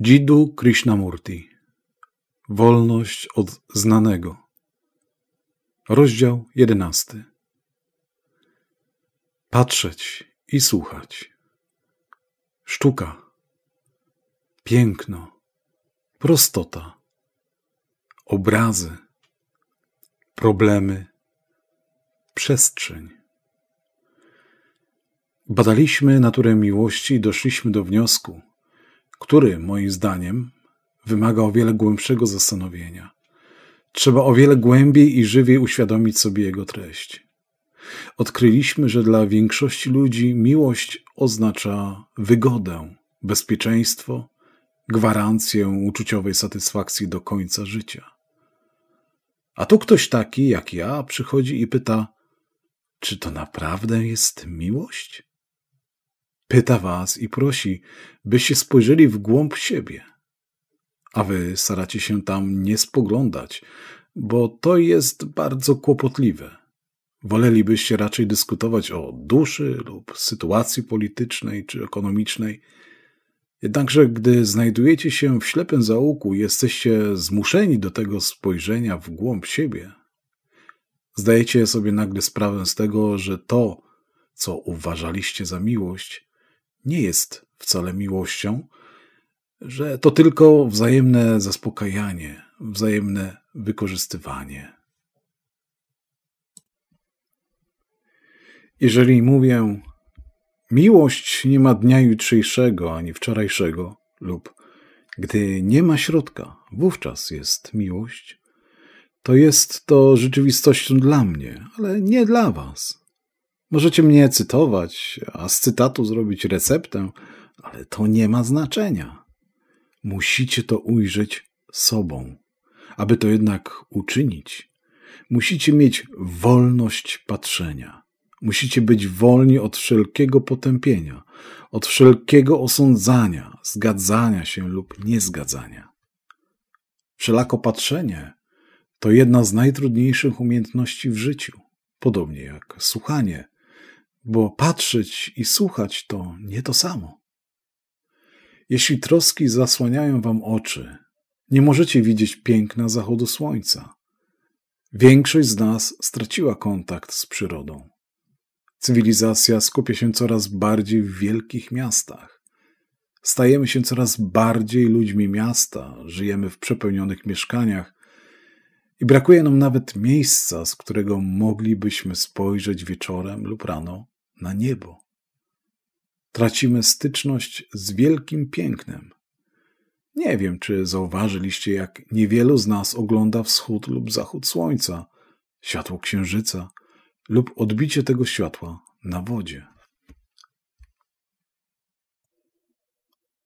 Jiddu Krishnamurti Wolność od znanego Rozdział jedenasty Patrzeć i słuchać Sztuka Piękno Prostota Obrazy Problemy Przestrzeń Badaliśmy naturę miłości i doszliśmy do wniosku – który, moim zdaniem, wymaga o wiele głębszego zastanowienia. Trzeba o wiele głębiej i żywiej uświadomić sobie jego treść. Odkryliśmy, że dla większości ludzi miłość oznacza wygodę, bezpieczeństwo, gwarancję uczuciowej satysfakcji do końca życia. A tu ktoś taki jak ja przychodzi i pyta: Czy to naprawdę jest miłość? pyta was i prosi, byście spojrzeli w głąb siebie. A wy staracie się tam nie spoglądać, bo to jest bardzo kłopotliwe. Wolelibyście raczej dyskutować o duszy lub sytuacji politycznej czy ekonomicznej. Jednakże, gdy znajdujecie się w ślepym zaułku, jesteście zmuszeni do tego spojrzenia w głąb siebie. Zdajecie sobie nagle sprawę z tego, że to, co uważaliście za miłość, nie jest wcale miłością, że to tylko wzajemne zaspokajanie, wzajemne wykorzystywanie. Jeżeli mówię, miłość nie ma dnia jutrzejszego ani wczorajszego, lub gdy nie ma środka, wówczas jest miłość, to jest to rzeczywistością dla mnie, ale nie dla Was. Możecie mnie cytować, a z cytatu zrobić receptę, ale to nie ma znaczenia. Musicie to ujrzeć sobą. Aby to jednak uczynić, musicie mieć wolność patrzenia. Musicie być wolni od wszelkiego potępienia, od wszelkiego osądzania, zgadzania się lub niezgadzania. Wszelako patrzenie to jedna z najtrudniejszych umiejętności w życiu, podobnie jak słuchanie bo patrzeć i słuchać to nie to samo. Jeśli troski zasłaniają wam oczy, nie możecie widzieć piękna zachodu słońca. Większość z nas straciła kontakt z przyrodą. Cywilizacja skupia się coraz bardziej w wielkich miastach. Stajemy się coraz bardziej ludźmi miasta, żyjemy w przepełnionych mieszkaniach i brakuje nam nawet miejsca, z którego moglibyśmy spojrzeć wieczorem lub rano na niebo. Tracimy styczność z wielkim pięknem. Nie wiem, czy zauważyliście, jak niewielu z nas ogląda wschód lub zachód słońca, światło księżyca lub odbicie tego światła na wodzie.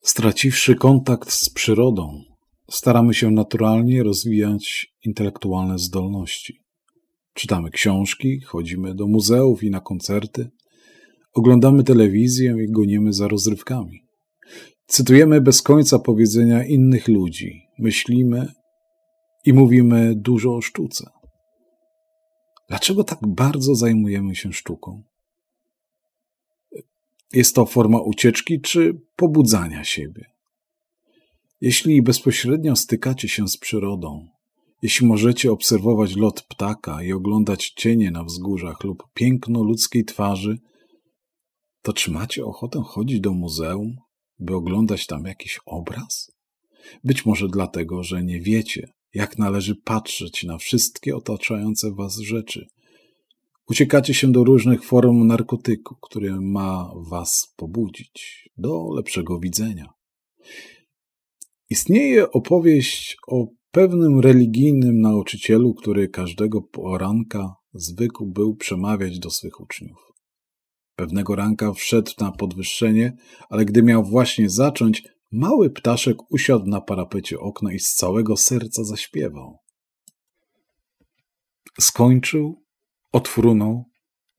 Straciwszy kontakt z przyrodą, staramy się naturalnie rozwijać intelektualne zdolności. Czytamy książki, chodzimy do muzeów i na koncerty, Oglądamy telewizję i goniemy za rozrywkami. Cytujemy bez końca powiedzenia innych ludzi, myślimy i mówimy dużo o sztuce. Dlaczego tak bardzo zajmujemy się sztuką? Jest to forma ucieczki czy pobudzania siebie? Jeśli bezpośrednio stykacie się z przyrodą, jeśli możecie obserwować lot ptaka i oglądać cienie na wzgórzach lub piękno ludzkiej twarzy, to czy macie ochotę chodzić do muzeum, by oglądać tam jakiś obraz? Być może dlatego, że nie wiecie, jak należy patrzeć na wszystkie otaczające was rzeczy. Uciekacie się do różnych form narkotyku, który ma was pobudzić do lepszego widzenia. Istnieje opowieść o pewnym religijnym nauczycielu, który każdego poranka zwykł był przemawiać do swych uczniów. Pewnego ranka wszedł na podwyższenie, ale gdy miał właśnie zacząć, mały ptaszek usiadł na parapecie okna i z całego serca zaśpiewał. Skończył, odfrunął,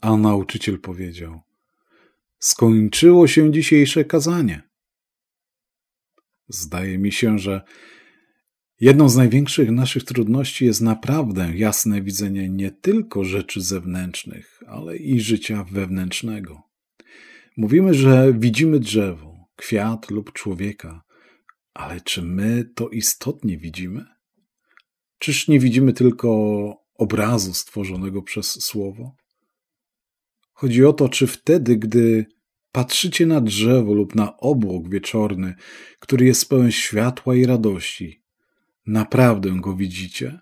a nauczyciel powiedział: Skończyło się dzisiejsze kazanie. Zdaje mi się, że Jedną z największych naszych trudności jest naprawdę jasne widzenie nie tylko rzeczy zewnętrznych, ale i życia wewnętrznego. Mówimy, że widzimy drzewo, kwiat lub człowieka, ale czy my to istotnie widzimy? Czyż nie widzimy tylko obrazu stworzonego przez słowo? Chodzi o to, czy wtedy, gdy patrzycie na drzewo lub na obłok wieczorny, który jest pełen światła i radości, naprawdę go widzicie?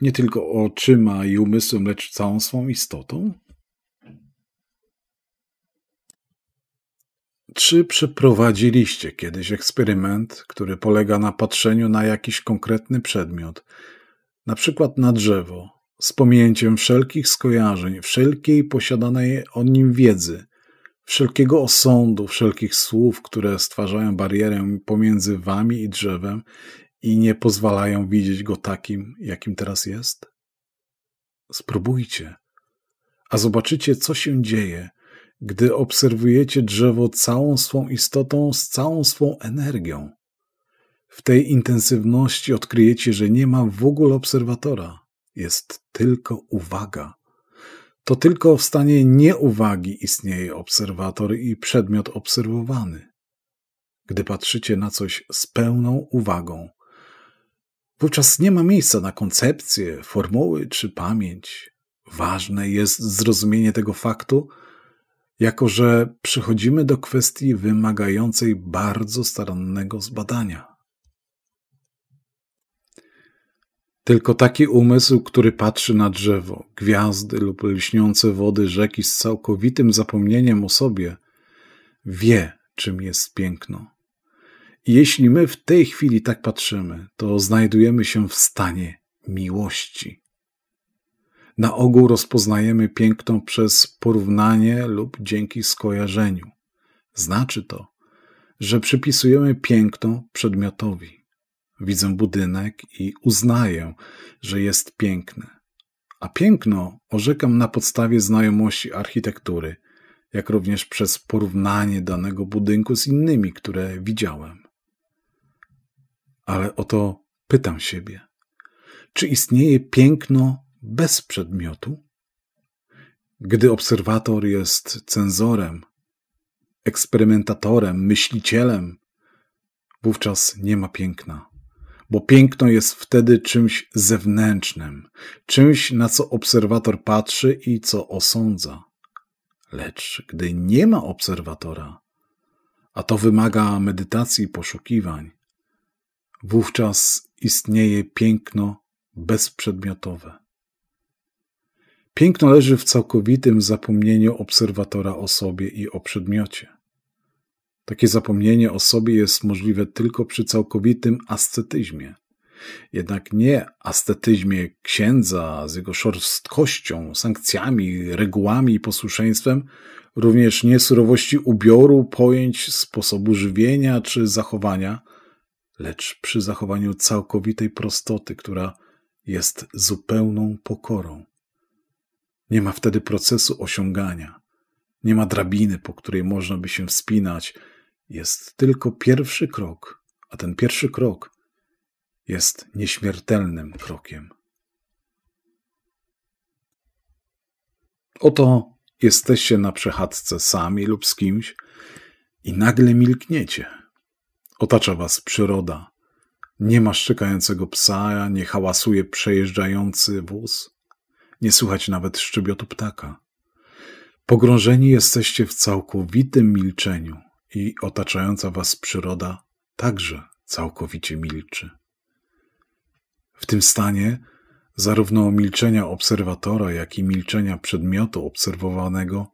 Nie tylko oczyma i umysłem, lecz całą swą istotą? Czy przeprowadziliście kiedyś eksperyment, który polega na patrzeniu na jakiś konkretny przedmiot, na przykład na drzewo, z pominięciem wszelkich skojarzeń, wszelkiej posiadanej o nim wiedzy, wszelkiego osądu, wszelkich słów, które stwarzają barierę pomiędzy wami i drzewem i nie pozwalają widzieć go takim, jakim teraz jest? Spróbujcie, a zobaczycie, co się dzieje, gdy obserwujecie drzewo całą swą istotą, z całą swą energią. W tej intensywności odkryjecie, że nie ma w ogóle obserwatora, jest tylko uwaga. To tylko w stanie nieuwagi istnieje obserwator i przedmiot obserwowany. Gdy patrzycie na coś z pełną uwagą, Wówczas nie ma miejsca na koncepcję, formuły czy pamięć. Ważne jest zrozumienie tego faktu, jako że przychodzimy do kwestii wymagającej bardzo starannego zbadania. Tylko taki umysł, który patrzy na drzewo, gwiazdy lub lśniące wody rzeki z całkowitym zapomnieniem o sobie, wie, czym jest piękno. Jeśli my w tej chwili tak patrzymy, to znajdujemy się w stanie miłości. Na ogół rozpoznajemy piękno przez porównanie lub dzięki skojarzeniu. Znaczy to, że przypisujemy piękno przedmiotowi. Widzę budynek i uznaję, że jest piękny. A piękno orzekam na podstawie znajomości architektury, jak również przez porównanie danego budynku z innymi, które widziałem ale o to pytam siebie. Czy istnieje piękno bez przedmiotu? Gdy obserwator jest cenzorem, eksperymentatorem, myślicielem, wówczas nie ma piękna, bo piękno jest wtedy czymś zewnętrznym, czymś na co obserwator patrzy i co osądza. Lecz gdy nie ma obserwatora, a to wymaga medytacji i poszukiwań, wówczas istnieje piękno bezprzedmiotowe. Piękno leży w całkowitym zapomnieniu obserwatora o sobie i o przedmiocie. Takie zapomnienie o sobie jest możliwe tylko przy całkowitym ascetyzmie. Jednak nie ascetyzmie księdza z jego szorstkością, sankcjami, regułami i posłuszeństwem, również nie surowości ubioru, pojęć, sposobu żywienia czy zachowania – lecz przy zachowaniu całkowitej prostoty, która jest zupełną pokorą. Nie ma wtedy procesu osiągania, nie ma drabiny, po której można by się wspinać. Jest tylko pierwszy krok, a ten pierwszy krok jest nieśmiertelnym krokiem. Oto jesteście na przechadzce sami lub z kimś i nagle milkniecie Otacza was przyroda. Nie ma szczekającego psa, nie hałasuje przejeżdżający wóz. Nie słychać nawet szczebiotu ptaka. Pogrążeni jesteście w całkowitym milczeniu i otaczająca was przyroda także całkowicie milczy. W tym stanie zarówno milczenia obserwatora, jak i milczenia przedmiotu obserwowanego,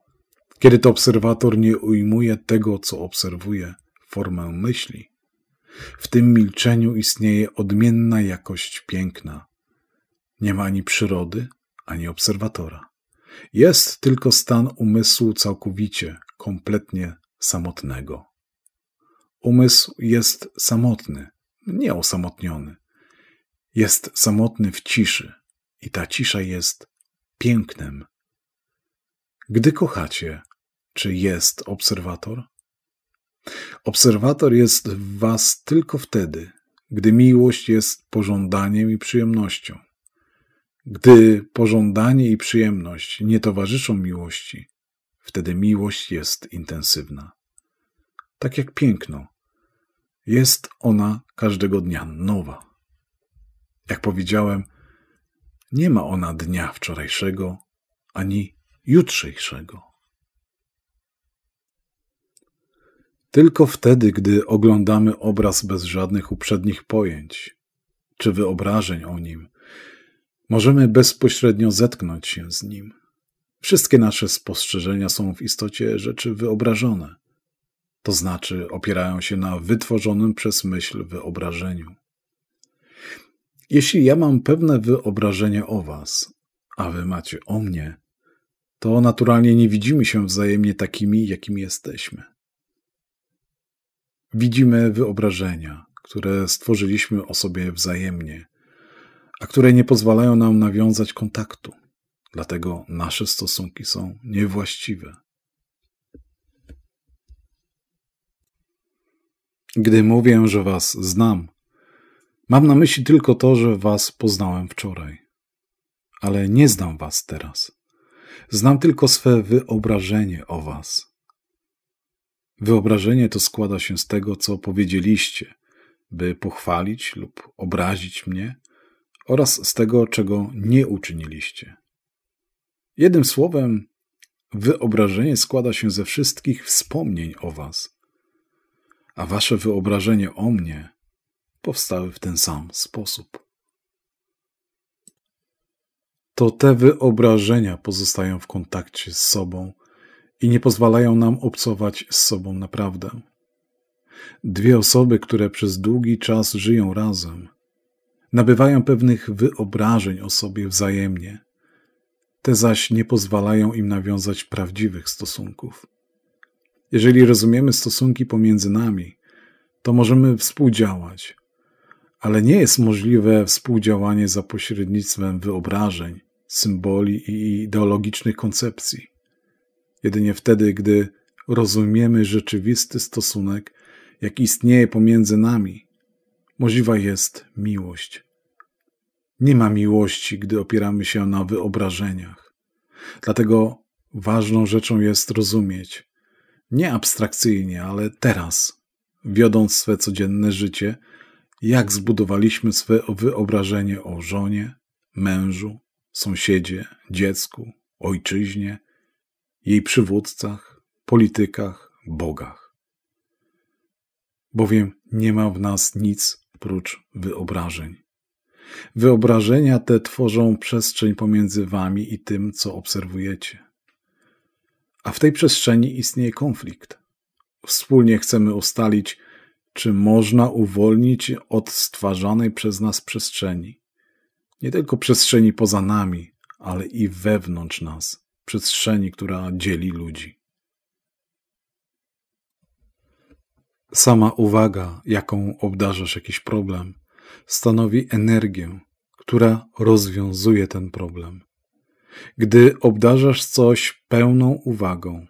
kiedy to obserwator nie ujmuje tego, co obserwuje, formę myśli, w tym milczeniu istnieje odmienna jakość piękna. Nie ma ani przyrody, ani obserwatora. Jest tylko stan umysłu całkowicie, kompletnie samotnego. Umysł jest samotny, nie osamotniony. Jest samotny w ciszy i ta cisza jest pięknem. Gdy kochacie, czy jest obserwator? Obserwator jest w was tylko wtedy, gdy miłość jest pożądaniem i przyjemnością. Gdy pożądanie i przyjemność nie towarzyszą miłości, wtedy miłość jest intensywna. Tak jak piękno, jest ona każdego dnia nowa. Jak powiedziałem, nie ma ona dnia wczorajszego ani jutrzejszego. tylko wtedy, gdy oglądamy obraz bez żadnych uprzednich pojęć czy wyobrażeń o nim, możemy bezpośrednio zetknąć się z nim. Wszystkie nasze spostrzeżenia są w istocie rzeczy wyobrażone, to znaczy opierają się na wytworzonym przez myśl wyobrażeniu. Jeśli ja mam pewne wyobrażenie o Was, a Wy macie o mnie, to naturalnie nie widzimy się wzajemnie takimi, jakimi jesteśmy widzimy wyobrażenia, które stworzyliśmy o sobie wzajemnie, a które nie pozwalają nam nawiązać kontaktu. Dlatego nasze stosunki są niewłaściwe. Gdy mówię, że Was znam, mam na myśli tylko to, że Was poznałem wczoraj. Ale nie znam Was teraz. Znam tylko swe wyobrażenie o Was Wyobrażenie to składa się z tego, co powiedzieliście, by pochwalić lub obrazić mnie, oraz z tego, czego nie uczyniliście. Jednym słowem, wyobrażenie składa się ze wszystkich wspomnień o Was, a Wasze wyobrażenie o mnie powstały w ten sam sposób. To te wyobrażenia pozostają w kontakcie z sobą i nie pozwalają nam obcować z sobą naprawdę. Dwie osoby, które przez długi czas żyją razem, nabywają pewnych wyobrażeń o sobie wzajemnie, te zaś nie pozwalają im nawiązać prawdziwych stosunków. Jeżeli rozumiemy stosunki pomiędzy nami, to możemy współdziałać, ale nie jest możliwe współdziałanie za pośrednictwem wyobrażeń, symboli i ideologicznych koncepcji. Jedynie wtedy, gdy rozumiemy rzeczywisty stosunek, jaki istnieje pomiędzy nami, możliwa jest miłość. Nie ma miłości, gdy opieramy się na wyobrażeniach. Dlatego ważną rzeczą jest rozumieć, nie abstrakcyjnie, ale teraz, wiodąc swe codzienne życie, jak zbudowaliśmy swe wyobrażenie o żonie, mężu, sąsiedzie, dziecku, ojczyźnie, jej przywódcach, politykach, bogach. Bowiem nie ma w nas nic prócz wyobrażeń. Wyobrażenia te tworzą przestrzeń pomiędzy wami i tym, co obserwujecie. A w tej przestrzeni istnieje konflikt. Wspólnie chcemy ustalić, czy można uwolnić od stwarzanej przez nas przestrzeni. Nie tylko przestrzeni poza nami, ale i wewnątrz nas przestrzeni, która dzieli ludzi. Sama uwaga, jaką obdarzasz jakiś problem, stanowi energię, która rozwiązuje ten problem. Gdy obdarzasz coś pełną uwagą,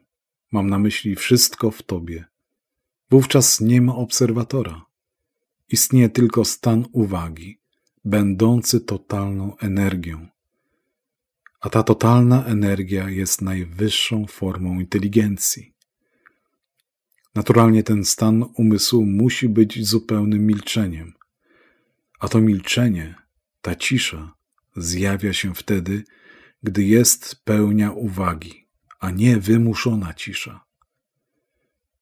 mam na myśli wszystko w tobie, wówczas nie ma obserwatora. Istnieje tylko stan uwagi, będący totalną energią. A ta totalna energia jest najwyższą formą inteligencji. Naturalnie ten stan umysłu musi być zupełnym milczeniem. A to milczenie, ta cisza, zjawia się wtedy, gdy jest pełnia uwagi, a nie wymuszona cisza.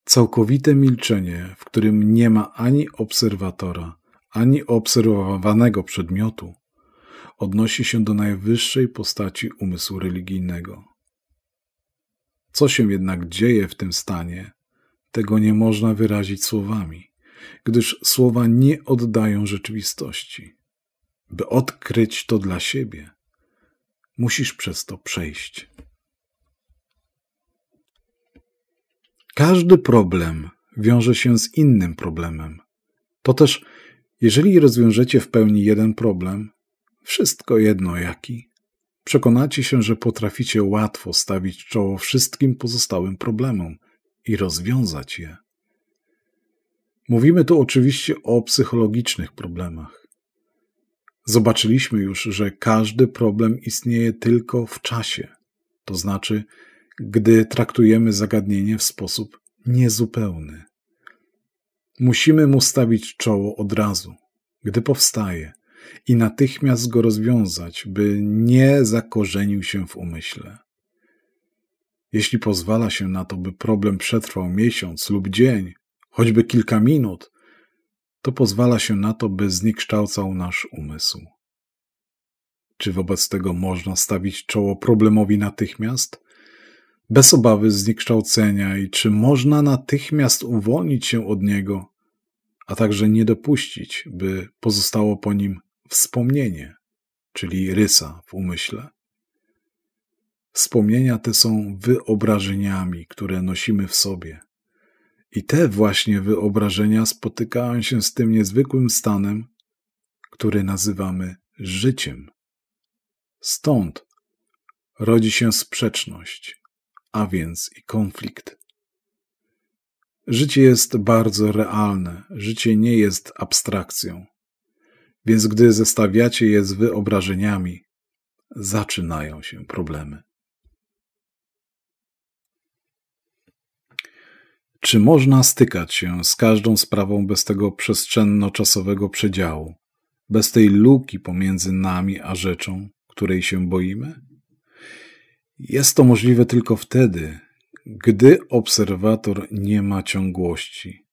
Całkowite milczenie, w którym nie ma ani obserwatora, ani obserwowanego przedmiotu, odnosi się do najwyższej postaci umysłu religijnego. Co się jednak dzieje w tym stanie, tego nie można wyrazić słowami, gdyż słowa nie oddają rzeczywistości. By odkryć to dla siebie, musisz przez to przejść. Każdy problem wiąże się z innym problemem. To też, jeżeli rozwiążecie w pełni jeden problem, wszystko jedno jaki. Przekonacie się, że potraficie łatwo stawić czoło wszystkim pozostałym problemom i rozwiązać je. Mówimy tu oczywiście o psychologicznych problemach. Zobaczyliśmy już, że każdy problem istnieje tylko w czasie, to znaczy, gdy traktujemy zagadnienie w sposób niezupełny. Musimy mu stawić czoło od razu, gdy powstaje, i natychmiast go rozwiązać, by nie zakorzenił się w umyśle. Jeśli pozwala się na to, by problem przetrwał miesiąc lub dzień, choćby kilka minut, to pozwala się na to, by zniekształcał nasz umysł. Czy wobec tego można stawić czoło problemowi natychmiast? Bez obawy zniekształcenia i czy można natychmiast uwolnić się od niego, a także nie dopuścić, by pozostało po nim wspomnienie, czyli rysa w umyśle. Wspomnienia te są wyobrażeniami, które nosimy w sobie. I te właśnie wyobrażenia spotykają się z tym niezwykłym stanem, który nazywamy życiem. Stąd rodzi się sprzeczność, a więc i konflikt. Życie jest bardzo realne, życie nie jest abstrakcją. Więc gdy zestawiacie je z wyobrażeniami, zaczynają się problemy. Czy można stykać się z każdą sprawą bez tego przestrzenno-czasowego przedziału, bez tej luki pomiędzy nami a rzeczą, której się boimy? Jest to możliwe tylko wtedy, gdy obserwator nie ma ciągłości.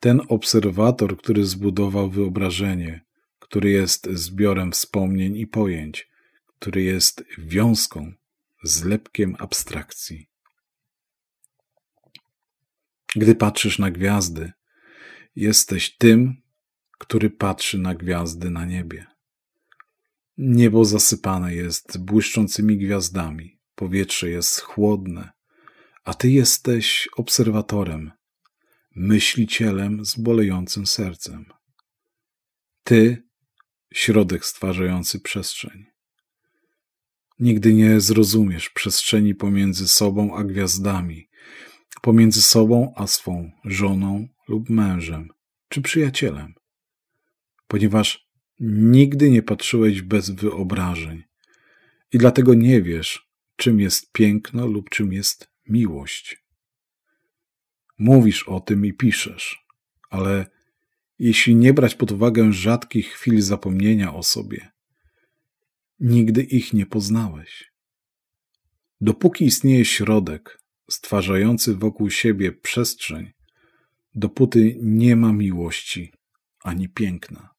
Ten obserwator, który zbudował wyobrażenie, który jest zbiorem wspomnień i pojęć, który jest wiązką, zlepkiem abstrakcji. Gdy patrzysz na gwiazdy, jesteś tym, który patrzy na gwiazdy na niebie. Niebo zasypane jest błyszczącymi gwiazdami, powietrze jest chłodne, a ty jesteś obserwatorem, myślicielem z bolejącym sercem. Ty środek stwarzający przestrzeń. Nigdy nie zrozumiesz przestrzeni pomiędzy sobą a gwiazdami, pomiędzy sobą a swą żoną lub mężem, czy przyjacielem, ponieważ nigdy nie patrzyłeś bez wyobrażeń i dlatego nie wiesz, czym jest piękno lub czym jest miłość. Mówisz o tym i piszesz, ale jeśli nie brać pod uwagę rzadkich chwil zapomnienia o sobie. Nigdy ich nie poznałeś. Dopóki istnieje środek, stwarzający wokół siebie przestrzeń, dopóty nie ma miłości ani piękna.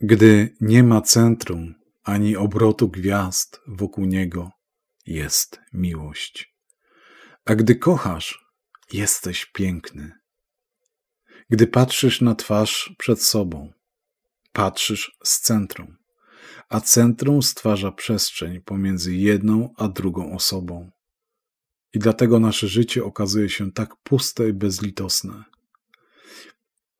Gdy nie ma centrum ani obrotu gwiazd wokół niego, jest miłość. A gdy kochasz, Jesteś piękny. Gdy patrzysz na twarz przed sobą, patrzysz z centrum, a centrum stwarza przestrzeń pomiędzy jedną a drugą osobą. I dlatego nasze życie okazuje się tak puste i bezlitosne.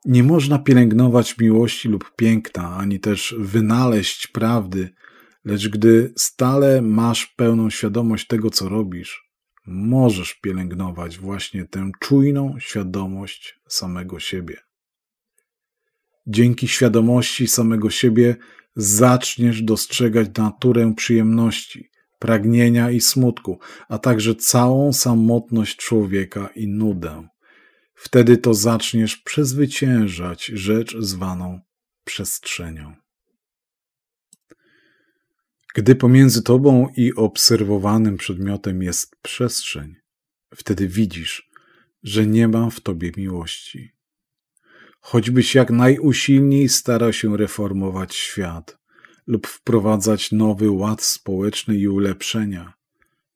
Nie można pielęgnować miłości lub piękna, ani też wynaleźć prawdy, lecz gdy stale masz pełną świadomość tego, co robisz, możesz pielęgnować właśnie tę czujną świadomość samego siebie. Dzięki świadomości samego siebie zaczniesz dostrzegać naturę przyjemności, pragnienia i smutku, a także całą samotność człowieka i nudę. Wtedy to zaczniesz przezwyciężać rzecz zwaną przestrzenią. Gdy pomiędzy tobą i obserwowanym przedmiotem jest przestrzeń, wtedy widzisz, że nie ma w tobie miłości. Choćbyś jak najusilniej starał się reformować świat lub wprowadzać nowy ład społeczny i ulepszenia,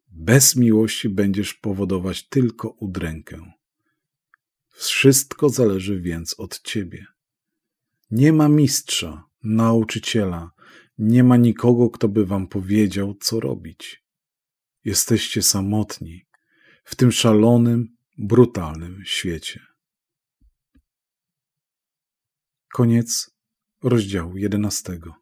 bez miłości będziesz powodować tylko udrękę. Wszystko zależy więc od ciebie. Nie ma mistrza, nauczyciela, nie ma nikogo, kto by wam powiedział, co robić. Jesteście samotni w tym szalonym, brutalnym świecie. Koniec rozdziału jedenastego.